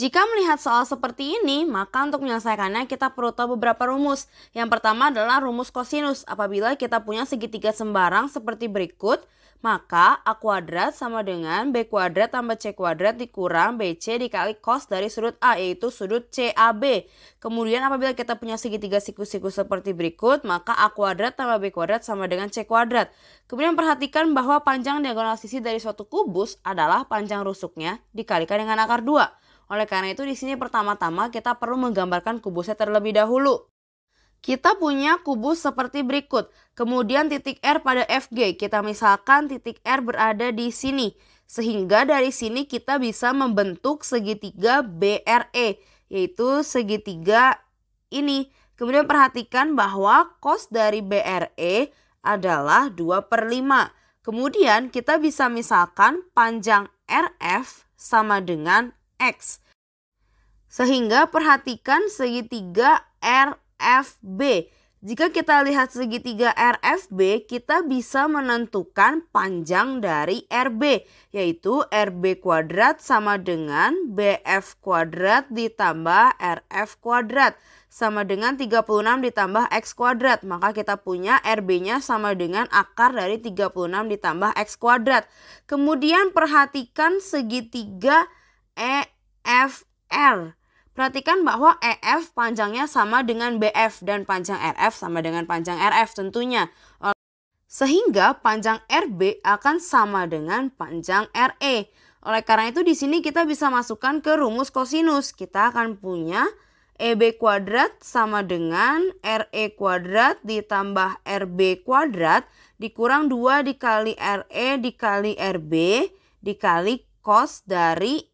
Jika melihat soal seperti ini, maka untuk menyelesaikannya kita perlu tahu beberapa rumus. Yang pertama adalah rumus kosinus. Apabila kita punya segitiga sembarang seperti berikut, maka A kuadrat sama dengan B kuadrat tambah C kuadrat dikurang BC dikali cos dari sudut A yaitu sudut CAB. Kemudian apabila kita punya segitiga siku-siku seperti berikut, maka A kuadrat tambah B kuadrat sama dengan C kuadrat. Kemudian perhatikan bahwa panjang diagonal sisi dari suatu kubus adalah panjang rusuknya dikalikan dengan akar 2. Oleh karena itu di sini pertama-tama kita perlu menggambarkan kubusnya terlebih dahulu. Kita punya kubus seperti berikut. Kemudian titik R pada FG. Kita misalkan titik R berada di sini. Sehingga dari sini kita bisa membentuk segitiga BRE. Yaitu segitiga ini. Kemudian perhatikan bahwa kos dari BRE adalah 2 per 5. Kemudian kita bisa misalkan panjang RF sama dengan X. Sehingga perhatikan segitiga RFB. Jika kita lihat segitiga RFB, kita bisa menentukan panjang dari RB, yaitu RB kuadrat sama dengan BF kuadrat ditambah RF kuadrat sama dengan 36 ditambah X kuadrat. Maka kita punya RB-nya sama dengan akar dari 36 ditambah X kuadrat. Kemudian perhatikan segitiga EFR. Perhatikan bahwa EF panjangnya sama dengan BF dan panjang RF sama dengan panjang RF tentunya. Sehingga panjang RB akan sama dengan panjang RE. Oleh karena itu di sini kita bisa masukkan ke rumus kosinus. Kita akan punya EB kuadrat sama dengan RE kuadrat ditambah RB kuadrat dikurang 2 dikali RE dikali RB dikali cos dari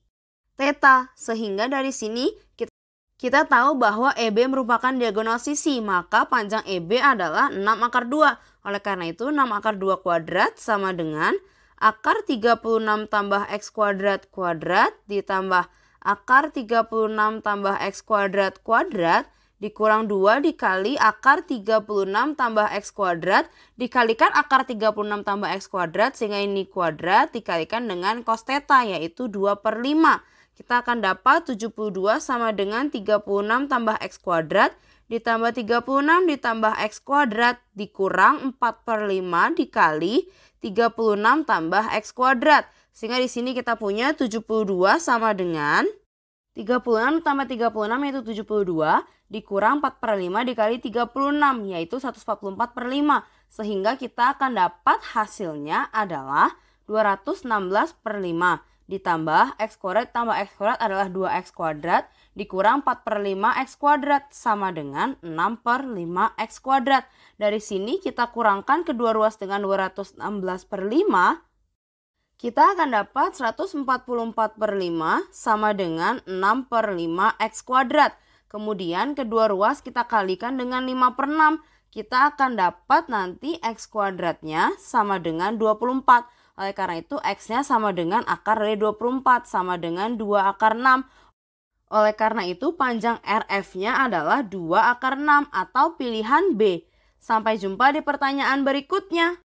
teta. Sehingga dari sini kita, kita tahu bahwa EB merupakan diagonal sisi, maka panjang EB adalah 6 akar 2. Oleh karena itu 6 akar 2 kuadrat sama dengan akar 36 tambah x kuadrat kuadrat ditambah akar 36 tambah x kuadrat kuadrat dikurang 2 dikali akar 36 tambah x kuadrat dikalikan akar 36 tambah x kuadrat sehingga ini kuadrat dikalikan dengan cos theta yaitu 2 per 5 kita akan dapat 72 sama dengan 36 tambah X kuadrat ditambah 36 ditambah X kuadrat dikurang 4 per 5 dikali 36 tambah X kuadrat. Sehingga di sini kita punya 72 sama dengan 36 tambah 36 yaitu 72 dikurang 4 per 5 dikali 36 yaitu 144 per 5. Sehingga kita akan dapat hasilnya adalah 216 per 5. Ditambah X kuadrat tambah X kuadrat adalah 2X kuadrat dikurang 4 per 5X kuadrat sama dengan 6 per 5X kuadrat. Dari sini kita kurangkan kedua ruas dengan 216 per 5 kita akan dapat 144 per 5 sama dengan 6 per 5 X kuadrat. Kemudian kedua ruas kita kalikan dengan 5 per 6. Kita akan dapat nanti X kuadratnya sama dengan 24. Oleh karena itu X-nya sama dengan akar dari 24 sama dengan 2 akar 6. Oleh karena itu panjang RF-nya adalah 2 akar 6 atau pilihan B. Sampai jumpa di pertanyaan berikutnya.